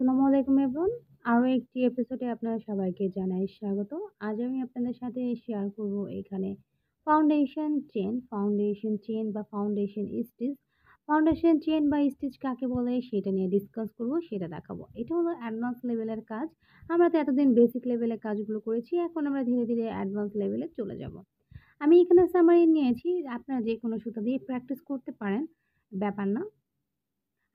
আসসালামু আলাইকুম এবং আরও একটি এপিসোডে আপনারা সবাইকে জানাই স্বাগত আজ আমি আপনাদের সাথে শেয়ার করব এখানে ফাউন্ডেশন চেন ফাউন্ডেশন চেন বা ফাউন্ডেশন স্টিচ ফাউন্ডেশন চেন বা স্টিচ কাকে বলে সেটা নিয়ে ডিসকাস করব সেটা দেখাবো এটা হলো অ্যাডভান্স লেভেলের কাজ আমরা তো এতদিন বেসিক লেভেলের কাজগুলো করেছি এখন আমরা ধীরে ধীরে অ্যাডভান্স লেভেলে চলে যাব আমি এখানে সামারি নিয়েছি আপনারা যে কোনো সুতা দিয়ে প্র্যাকটিস করতে পারেন ব্যাপার না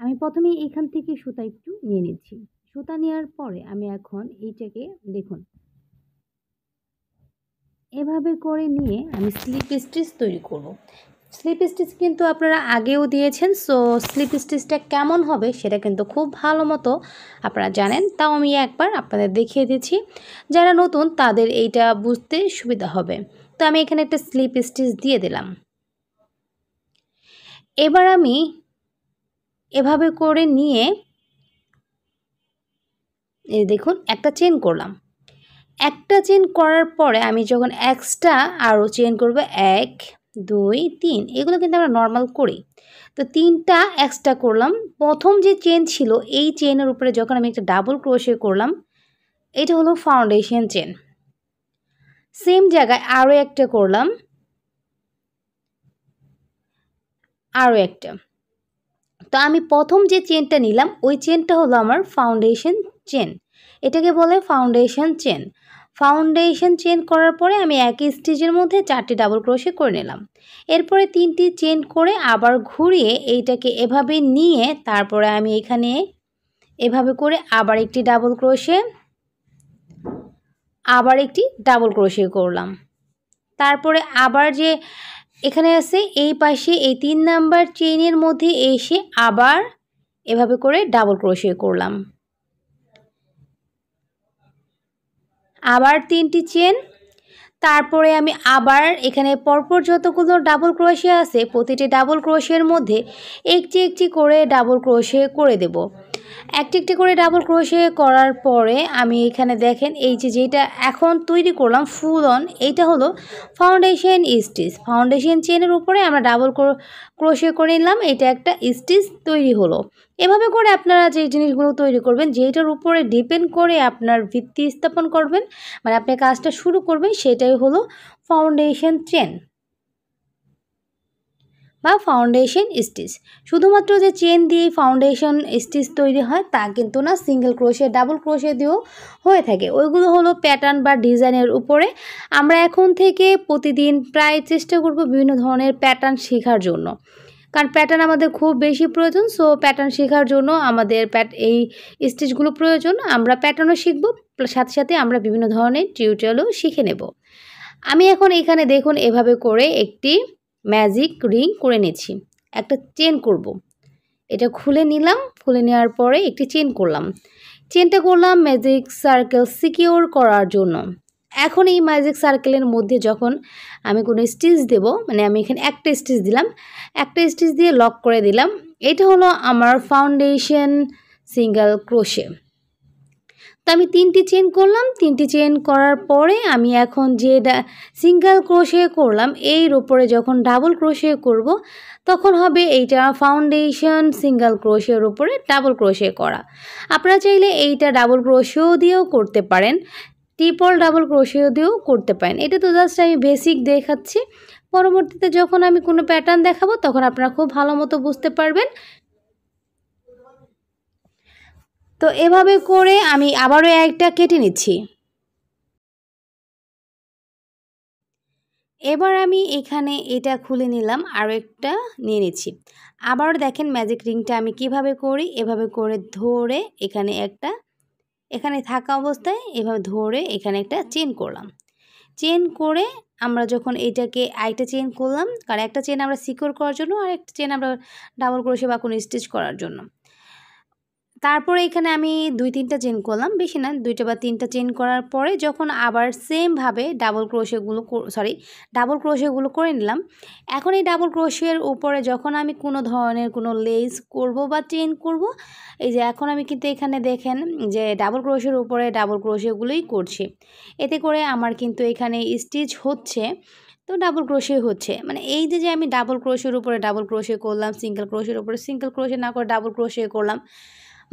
আমি প্রথমে এখান থেকে সুতা একটু নিয়ে নিচ্ছি সুতা নেওয়ার পরে আমি এখন এইটাকে দেখুন এভাবে করে নিয়ে আমি স্লিপ স্টিচ তৈরি করব। স্লিপ স্টিচ কিন্তু আপনারা আগেও দিয়েছেন সো স্লিপ স্টিচটা কেমন হবে সেটা কিন্তু খুব ভালো মতো আপনারা জানেন তাও আমি একবার আপনাদের দেখিয়ে দিচ্ছি যারা নতুন তাদের এইটা বুঝতে সুবিধা হবে তো আমি এখানে একটা স্লিপ স্টিচ দিয়ে দিলাম এবার আমি এভাবে করে নিয়ে দেখুন একটা চেন করলাম একটা চেন করার পরে আমি যখন এক্সট্রা আরও চেন করব এক দুই তিন এগুলো কিন্তু আমরা নর্মাল করি তো তিনটা এক্সট্রা করলাম প্রথম যে চেন ছিল এই চেনের উপরে যখন আমি একটা ডাবল ক্রোশে করলাম এটা হলো ফাউন্ডেশন চেন সেম জায়গায় আরও একটা করলাম আরও একটা তো আমি প্রথম যে চেনটা নিলাম ওই চেনটা হলো আমার ফাউন্ডেশন চেন এটাকে বলে ফাউন্ডেশন চেন ফাউন্ডেশন চেন করার পরে আমি একই স্টেজের মধ্যে চারটি ডাবল ক্রোশে করে নিলাম এরপরে তিনটি চেন করে আবার ঘুরিয়ে এইটাকে এভাবে নিয়ে তারপরে আমি এখানে এভাবে করে আবার একটি ডাবল ক্রোশে আবার একটি ডাবল ক্রোশে করলাম তারপরে আবার যে এখানে আছে এই পাশে এই তিন নাম্বার চেইনের মধ্যে এসে আবার এভাবে করে ডাবল ক্রোশে করলাম আবার তিনটি চেন তারপরে আমি আবার এখানে পরপর যতগুলো ডাবল ক্রোশিয়া আছে প্রতিটি ডাবল ক্রোশিয়ার মধ্যে একটি একটি করে ডাবল ক্রোশে করে দেব একটি একটি করে ডাবল ক্রোশে করার পরে আমি এখানে দেখেন এই যে যেটা এখন তৈরি করলাম ফুল অন এইটা হলো ফাউন্ডেশন স্টিচ ফাউন্ডেশন চেনের উপরে আমরা ডাবল ক্রোশে করে নিলাম এটা একটা স্টিচ তৈরি হলো এভাবে করে আপনারা যে জিনিসগুলো তৈরি করবেন যেটার উপরে ডিপেন্ড করে আপনার ভিত্তি স্থাপন করবেন মানে আপনি কাজটা শুরু করবেন সেটাই হলো ফাউন্ডেশন চেন বা ফাউন্ডেশন স্টিচ শুধুমাত্র যে চেন দিয়ে ফাউন্ডেশন স্টিচ তৈরি হয় তা কিন্তু না সিঙ্গেল ক্রোশে ডাবল ক্রোশে দিয়েও হয়ে থাকে ওইগুলো হলো প্যাটার্ন বা ডিজাইনের উপরে আমরা এখন থেকে প্রতিদিন প্রায় চেষ্টা করব বিভিন্ন ধরনের প্যাটার্ন শেখার জন্য কারণ প্যাটার্ন আমাদের খুব বেশি প্রয়োজন সো প্যাটার্ন শেখার জন্য আমাদের প্যাট এই স্টেজগুলো প্রয়োজন আমরা প্যাটার্নও শিখবো সাথে সাথে আমরা বিভিন্ন ধরনের টিউটোরিয়ালও শিখে নেব আমি এখন এখানে দেখুন এভাবে করে একটি ম্যাজিক রিং করে নিচ্ছি একটা চেন করব। এটা খুলে নিলাম খুলে নেওয়ার পরে একটি চেন করলাম চেনটা করলাম ম্যাজিক সার্কেল সিকিওর করার জন্য এখন এই ম্যাজিক সার্কেলের মধ্যে যখন আমি কোনো স্টিচ দেব মানে আমি এখানে একটা স্টিচ দিলাম একটা স্টিচ দিয়ে লক করে দিলাম এটা হলো আমার ফাউন্ডেশন সিঙ্গেল ক্রোশে তো আমি তিনটি চেন করলাম তিনটি চেন করার পরে আমি এখন যে সিঙ্গেল ক্রোশে করলাম এর ওপরে যখন ডাবল ক্রোশে করব তখন হবে এইটা ফাউন্ডেশন সিঙ্গেল ক্রোশের ওপরে ডাবল ক্রোশে করা আপনারা চাইলে এইটা ডাবল ক্রোশেও দিয়েও করতে পারেন ট্রিপল ডাবল ক্রোশিও দিয়েও করতে পারেন এটা তো জাস্ট আমি বেসিক দেখাচ্ছি পরবর্তীতে যখন আমি কোনো প্যাটার্ন দেখাবো তখন আপনারা খুব ভালো মতো বুঝতে পারবেন তো এভাবে করে আমি আবারও একটা কেটে নিচ্ছি এবার আমি এখানে এটা খুলে নিলাম আরও একটা নিয়ে নিচ্ছি আবার দেখেন ম্যাজিক রিংটা আমি কিভাবে করি এভাবে করে ধরে এখানে একটা এখানে থাকা অবস্থায় এভাবে ধরে এখানে একটা চেন করলাম চেন করে আমরা যখন এটাকে আরেকটা চেন করলাম কারণ একটা চেন আমরা সিকিওর করার জন্য আর একটা চেন আমরা ডাবল ক্রোশে বা কোনো স্টিচ করার জন্য তারপরে এখানে আমি দুই তিনটা চেন করলাম বেশি না দুইটা বা তিনটা চেন করার পরে যখন আবার সেমভাবে ডাবল ক্রোশেগুলো সরি ডাবল ক্রোশেগুলো করে নিলাম এখন এই ডাবল ক্রোশের উপরে যখন আমি কোনো ধরনের কোনো লেস করব বা চেন করব এই যে এখন আমি কিন্তু এখানে দেখেন যে ডাবল ক্রোশের উপরে ডাবল ক্রোশেগুলোই করছি এতে করে আমার কিন্তু এখানে স্টিচ হচ্ছে তো ডাবল ক্রোশে হচ্ছে মানে এই যে যে আমি ডাবল ক্রোশের উপরে ডাবল ক্রোশে করলাম সিঙ্গেল ক্রোশের উপরে সিঙ্গেল ক্রোশে না করে ডাবল ক্রোশে করলাম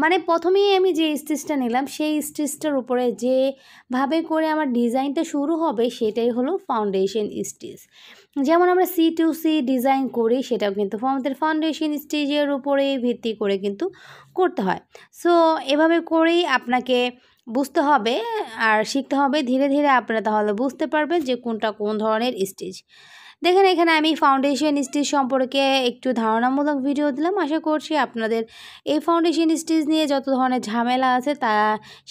মানে প্রথমেই আমি যে স্টিচটা নিলাম সেই স্টিচটার উপরে যেভাবে করে আমার ডিজাইনটা শুরু হবে সেটাই হলো ফাউন্ডেশন স্টিচ যেমন আমরা সি টু সি ডিজাইন করি সেটাও কিন্তু আমাদের ফাউন্ডেশন স্টিচের উপরে ভিত্তি করে কিন্তু করতে হয় সো এভাবে করেই আপনাকে বুঝতে হবে আর শিখতে হবে ধীরে ধীরে আপনারা তাহলে বুঝতে পারবেন যে কোনটা কোন ধরনের স্টিচ দেখেন এখানে আমি ফাউন্ডেশন স্টিচ সম্পর্কে একটু ধারণামূলক ভিডিও দিলাম আশা করছি আপনাদের এই ফাউন্ডেশন স্টিচ নিয়ে যত ধরনের ঝামেলা আছে তা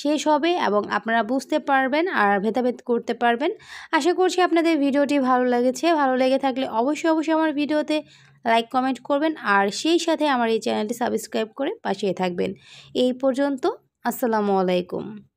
শেষ হবে এবং আপনারা বুঝতে পারবেন আর ভেদাভেদ করতে পারবেন আশা করছি আপনাদের ভিডিওটি ভালো লেগেছে ভালো লেগে থাকলে অবশ্যই অবশ্যই আমার ভিডিওতে লাইক কমেন্ট করবেন আর সেই সাথে আমার এই চ্যানেলটি সাবস্ক্রাইব করে পাশে থাকবেন এই পর্যন্ত আসসালামু আলাইকুম